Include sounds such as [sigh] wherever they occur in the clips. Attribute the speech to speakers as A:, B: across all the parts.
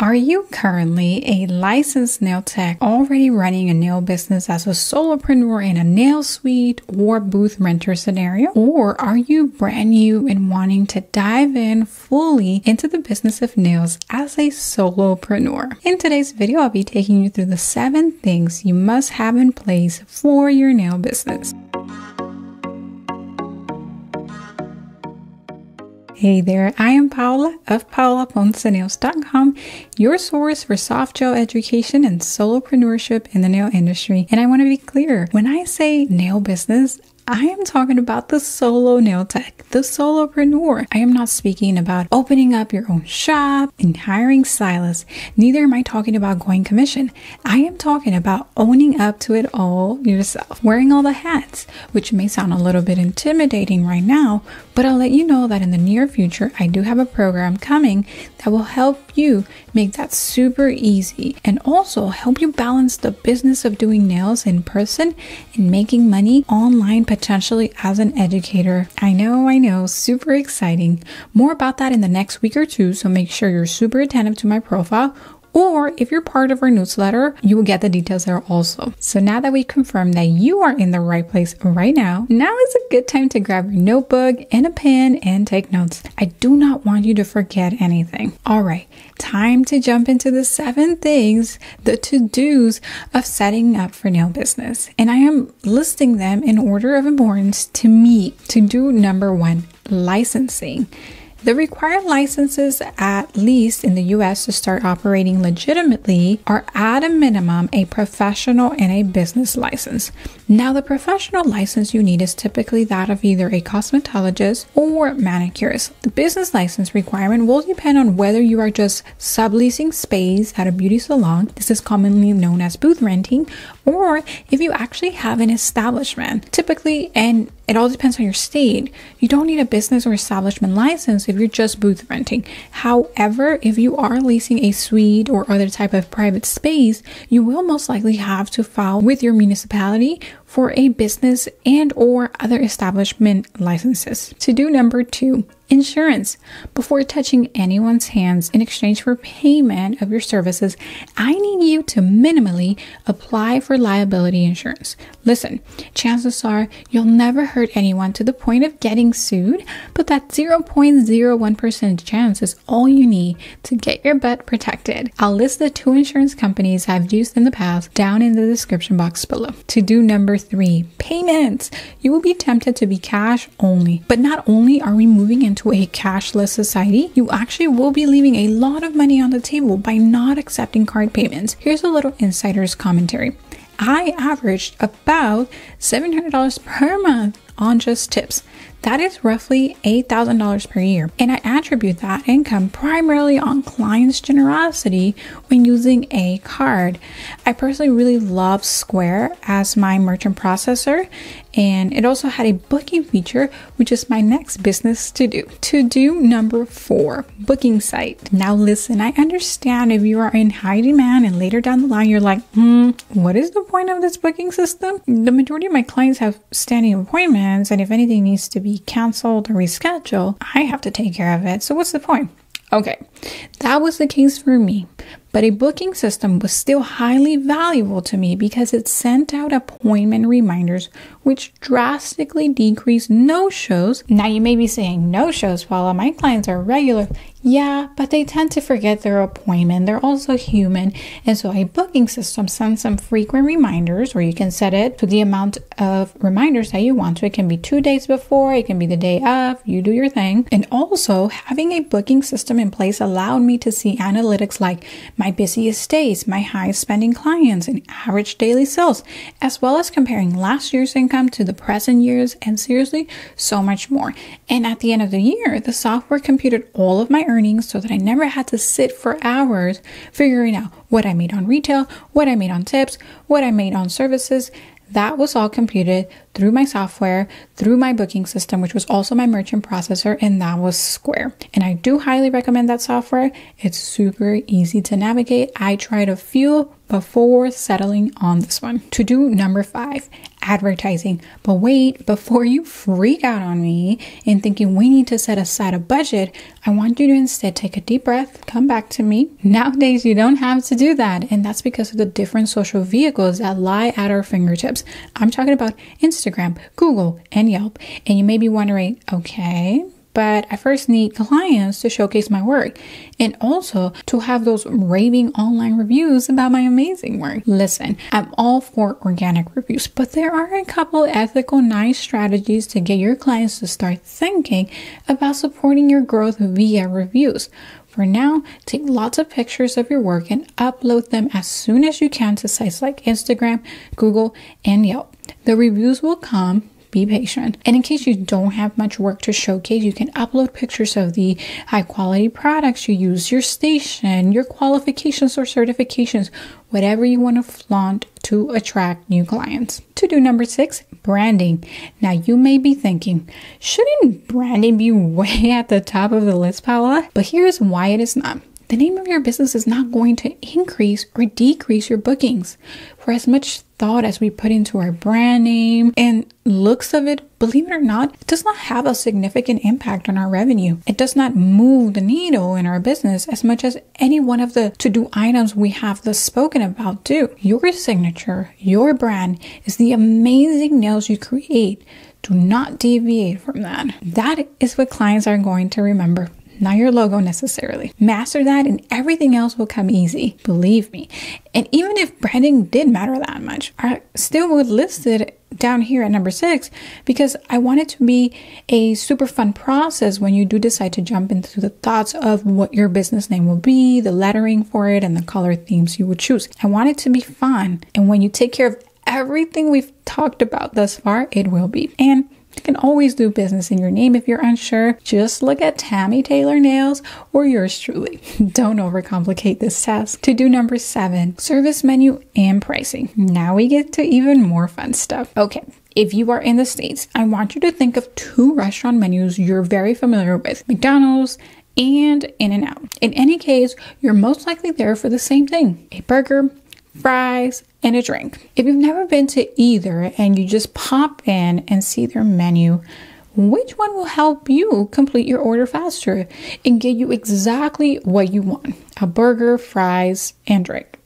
A: Are you currently a licensed nail tech already running a nail business as a solopreneur in a nail suite or booth renter scenario? Or are you brand new and wanting to dive in fully into the business of nails as a solopreneur? In today's video, I'll be taking you through the seven things you must have in place for your nail business. Hey there, I am Paola of paolaponcenails.com, your source for soft gel education and solopreneurship in the nail industry. And I want to be clear when I say nail business, I am talking about the solo nail tech, the solopreneur. I am not speaking about opening up your own shop and hiring stylists. Neither am I talking about going commission. I am talking about owning up to it all yourself, wearing all the hats, which may sound a little bit intimidating right now, but I'll let you know that in the near future, I do have a program coming that will help you make that super easy and also help you balance the business of doing nails in person and making money online potentially as an educator. I know, I know, super exciting. More about that in the next week or two, so make sure you're super attentive to my profile or if you're part of our newsletter, you will get the details there also. So now that we confirm that you are in the right place right now, now is a good time to grab your notebook and a pen and take notes. I do not want you to forget anything. All right, time to jump into the seven things, the to dos of setting up for nail business. And I am listing them in order of importance to me. To do number one, licensing. The required licenses, at least in the US, to start operating legitimately are at a minimum a professional and a business license. Now, the professional license you need is typically that of either a cosmetologist or manicurist. The business license requirement will depend on whether you are just subleasing space at a beauty salon, this is commonly known as booth renting, or if you actually have an establishment. Typically, an it all depends on your state. You don't need a business or establishment license if you're just booth renting. However, if you are leasing a suite or other type of private space, you will most likely have to file with your municipality for a business and or other establishment licenses. To do number 2, insurance. Before touching anyone's hands in exchange for payment of your services, I need you to minimally apply for liability insurance. Listen, chances are you'll never hurt anyone to the point of getting sued, but that 0.01% chance is all you need to get your butt protected. I'll list the two insurance companies I've used in the past down in the description box below. To do number three, payments. You will be tempted to be cash only. But not only are we moving into a cashless society, you actually will be leaving a lot of money on the table by not accepting card payments. Here's a little insider's commentary. I averaged about $700 per month on just tips. That is roughly $8,000 per year. And I attribute that income primarily on clients' generosity when using a card. I personally really love Square as my merchant processor, and it also had a booking feature, which is my next business to do. To do number four, booking site. Now, listen, I understand if you are in high demand and later down the line you're like, hmm, what is the point of this booking system? The majority of my clients have standing appointments plans, and if anything needs to be canceled or rescheduled, I have to take care of it. So, what's the point? Okay, that was the case for me but a booking system was still highly valuable to me because it sent out appointment reminders, which drastically decreased no shows. Now, you may be saying no shows, Well, My clients are regular. Yeah, but they tend to forget their appointment. They're also human. And so, a booking system sends some frequent reminders, or you can set it to the amount of reminders that you want. So, it can be two days before, it can be the day of, you do your thing. And also, having a booking system in place allowed me to see analytics like my busiest days, my highest spending clients, and average daily sales, as well as comparing last year's income to the present year's, and seriously, so much more. And at the end of the year, the software computed all of my earnings so that I never had to sit for hours figuring out what I made on retail, what I made on tips, what I made on services, that was all computed through my software, through my booking system, which was also my merchant processor, and that was Square. And I do highly recommend that software. It's super easy to navigate. I tried a few before settling on this one. To do number five, advertising. But wait, before you freak out on me and thinking we need to set aside a budget, I want you to instead take a deep breath, come back to me. [laughs] Nowadays, you don't have to do that. And that's because of the different social vehicles that lie at our fingertips. I'm talking about Instagram, Google, and Yelp. And you may be wondering, okay, but I first need clients to showcase my work and also to have those raving online reviews about my amazing work. Listen, I'm all for organic reviews, but there are a couple ethical, nice strategies to get your clients to start thinking about supporting your growth via reviews. For now, take lots of pictures of your work and upload them as soon as you can to sites like Instagram, Google, and Yelp. The reviews will come be patient. And in case you don't have much work to showcase, you can upload pictures of the high quality products you use, your station, your qualifications or certifications, whatever you want to flaunt to attract new clients. To do number six, branding. Now you may be thinking, shouldn't branding be [laughs] way at the top of the list, Paula? But here's why it is not the name of your business is not going to increase or decrease your bookings. For as much thought as we put into our brand name and looks of it, believe it or not, it does not have a significant impact on our revenue. It does not move the needle in our business as much as any one of the to do items we have thus spoken about do. Your signature, your brand is the amazing nails you create. Do not deviate from that. That is what clients are going to remember not your logo necessarily. Master that and everything else will come easy, believe me. And even if branding did matter that much, I still would list it down here at number six because I want it to be a super fun process when you do decide to jump into the thoughts of what your business name will be, the lettering for it, and the color themes you would choose. I want it to be fun. And when you take care of everything we've talked about thus far, it will be. And you can always do business in your name if you're unsure. Just look at Tammy Taylor Nails or yours truly. [laughs] Don't overcomplicate this task. To do number seven, service menu and pricing. Now we get to even more fun stuff. Okay, if you are in the States, I want you to think of two restaurant menus you're very familiar with McDonald's and In N Out. In any case, you're most likely there for the same thing a burger, fries, and a drink. If you've never been to either and you just pop in and see their menu, which one will help you complete your order faster and get you exactly what you want a burger, fries, and drink?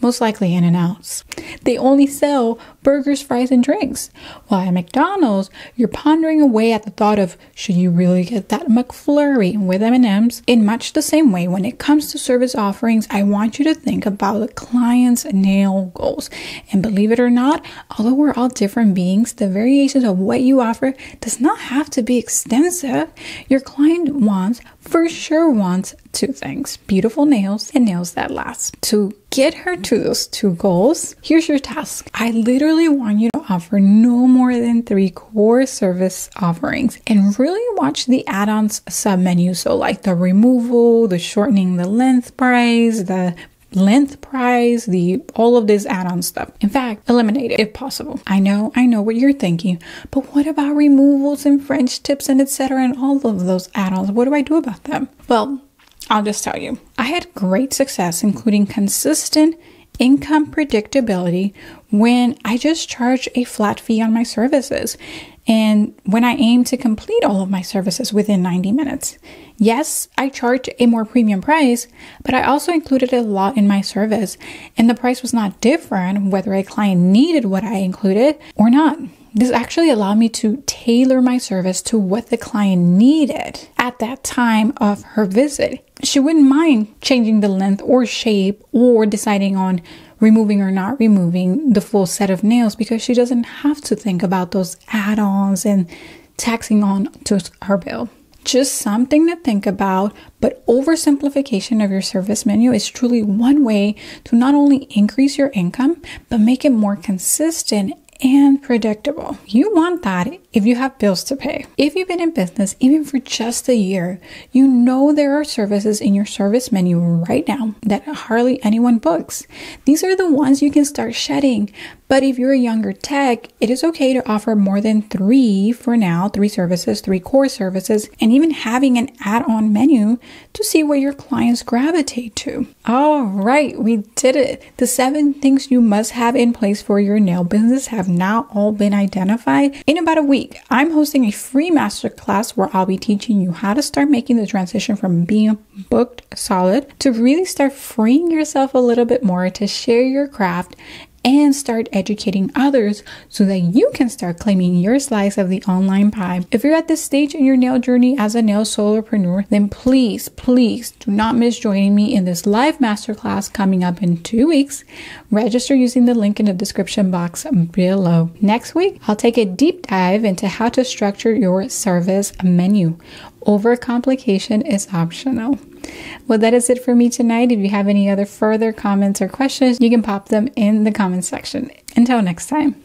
A: Most likely In N Outs. They only sell burgers, fries, and drinks. While at McDonald's, you're pondering away at the thought of should you really get that McFlurry with M&Ms? In much the same way, when it comes to service offerings, I want you to think about the client's nail goals. And believe it or not, although we're all different beings, the variations of what you offer does not have to be extensive. Your client wants, for sure wants, two things, beautiful nails and nails that last. To get her to those two goals, here's your task. I literally really want you to offer no more than three core service offerings and really watch the add ons submenu. So, like the removal, the shortening the length price, the length price, the all of this add-on stuff. In fact, eliminate it if possible. I know, I know what you're thinking, but what about removals and French tips and etc. and all of those add-ons? What do I do about them? Well, I'll just tell you. I had great success including consistent income predictability when I just charge a flat fee on my services and when I aim to complete all of my services within 90 minutes. Yes, I charge a more premium price, but I also included a lot in my service, and the price was not different whether a client needed what I included or not. This actually allowed me to tailor my service to what the client needed at that time of her visit. She wouldn't mind changing the length or shape or deciding on removing or not removing the full set of nails because she doesn't have to think about those add ons and taxing on to her bill. Just something to think about, but oversimplification of your service menu is truly one way to not only increase your income, but make it more consistent and predictable. You want that if you have bills to pay. If you've been in business even for just a year, you know there are services in your service menu right now that hardly anyone books. These are the ones you can start shedding. But if you're a younger tech, it is okay to offer more than three for now, three services, three core services, and even having an add-on menu to see where your clients gravitate to. All right, we did it. The seven things you must have in place for your nail business have now all been identified in about a week week, I'm hosting a free masterclass where I'll be teaching you how to start making the transition from being booked solid to really start freeing yourself a little bit more to share your craft and start educating others so that you can start claiming your slice of the online pie. If you're at this stage in your nail journey as a nail solopreneur, then please, please do not miss joining me in this live masterclass coming up in two weeks. Register using the link in the description box below. Next week, I'll take a deep dive into how to structure your service menu. Overcomplication is optional. Well, that is it for me tonight. If you have any other further comments or questions, you can pop them in the comments section. Until next time.